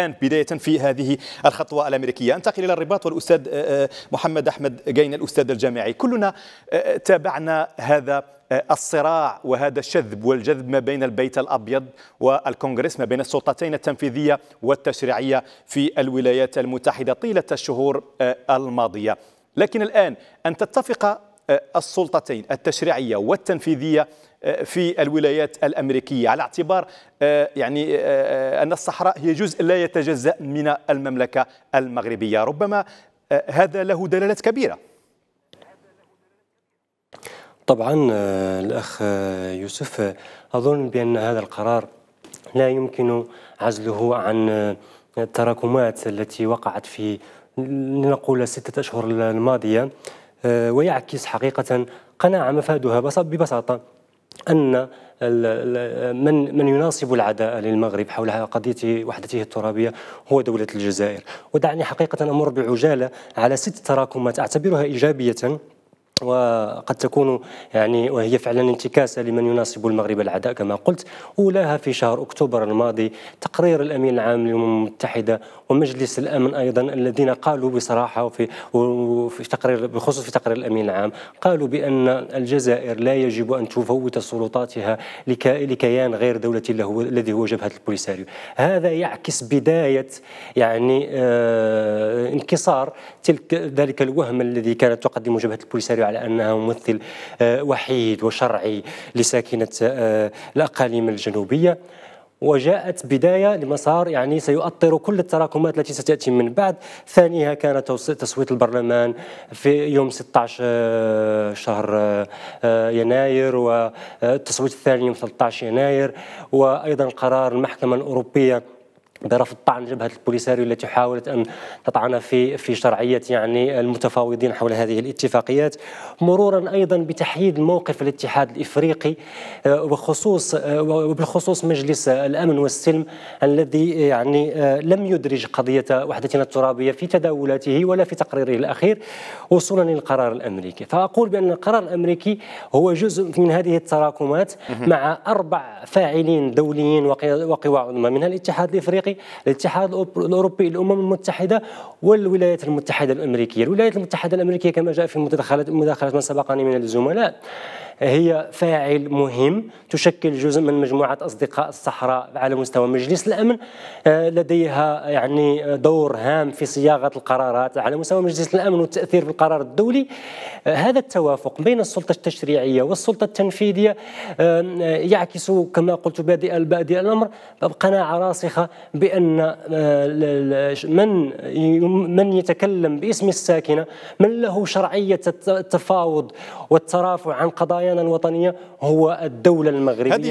الآن بداية في هذه الخطوة الأمريكية أنتقل إلى الرباط والأستاذ آه، آه، محمد أحمد جين الأستاذ الجامعي كلنا آه، تابعنا هذا الصراع وهذا الشذب والجذب ما بين البيت الأبيض والكونغرس ما بين السلطتين التنفيذية والتشريعية في الولايات المتحدة طيلة الشهور الماضية لكن الآن أن تتفق آه، السلطتين التشريعية والتنفيذية آه، في الولايات الأمريكية على اعتبار آه، يعني أن الصحراء هي جزء لا يتجزأ من المملكة المغربية ربما هذا له دلالات كبيرة طبعا الأخ يوسف أظن بأن هذا القرار لا يمكن عزله عن التراكمات التي وقعت في لنقول ستة أشهر الماضية آه، ويعكس حقيقة قناعة مفادها ببساطة أن من من يناصب العداء للمغرب حول قضية وحدته الترابية هو دولة الجزائر ودعني حقيقة أمر بعجالة على ست تراكمات أعتبرها إيجابية وقد تكون يعني وهي فعلا انتكاسه لمن يناسب المغرب العداء كما قلت اولاها في شهر اكتوبر الماضي تقرير الامين العام للامم المتحده ومجلس الامن ايضا الذين قالوا بصراحه وفي, وفي تقرير بخصوص في تقرير الامين العام قالوا بان الجزائر لا يجب ان تفوت سلطاتها لكيان غير دولتي له الذي هو جبهه البوليساريو هذا يعكس بدايه يعني آه، انكسار تلك ذلك الوهم الذي كانت تقدمه جبهه البوليساريو على أنها ممثل آه، وحيد وشرعي لساكنة آه، الأقاليم الجنوبية وجاءت بدايه لمسار يعني سيؤطر كل التراكمات التي ستاتي من بعد، ثانيها كان تصويت البرلمان في يوم 16 آه، شهر يناير والتصويت الثاني يوم 13 يناير وايضا قرار المحكمه الاوروبيه برفض طعن جبهه البوليساريو التي حاولت ان تطعن في في شرعيه يعني المتفاوضين حول هذه الاتفاقيات مرورا ايضا بتحييد موقف الاتحاد الافريقي آه، وخصوص آه، وبالخصوص مجلس الامن والسلم الذي آه، يعني لم يدرج قضيه وحدتنا الترابيه في تداولاته ولا في تقريره الاخير وصولا للقرار الامريكي فاقول بان القرار الامريكي هو جزء من هذه التراكمات مع اربع فاعلين دوليين وقوى عظمى منها الاتحاد الافريقي الافريقي الاتحاد الاوروبي الامم المتحده والولايات المتحده الامريكيه الولايات المتحده الامريكيه كما جاء في مداخلات مداخلات من سبقني من الزملاء هي فاعل مهم تشكل جزء من مجموعة أصدقاء الصحراء على مستوى مجلس الأمن آه، لديها يعني دور هام في صياغة القرارات على مستوى مجلس الأمن والتأثير بالقرار الدولي آه، هذا التوافق بين السلطة التشريعية والسلطة التنفيذية آه، يعكس كما قلت بادئ الأمر قناعة راسخة بأن آه، من من يتكلم باسم الساكنة من له شرعية التفاوض والترافع عن قضايانا الوطنية هو الدولة المغربية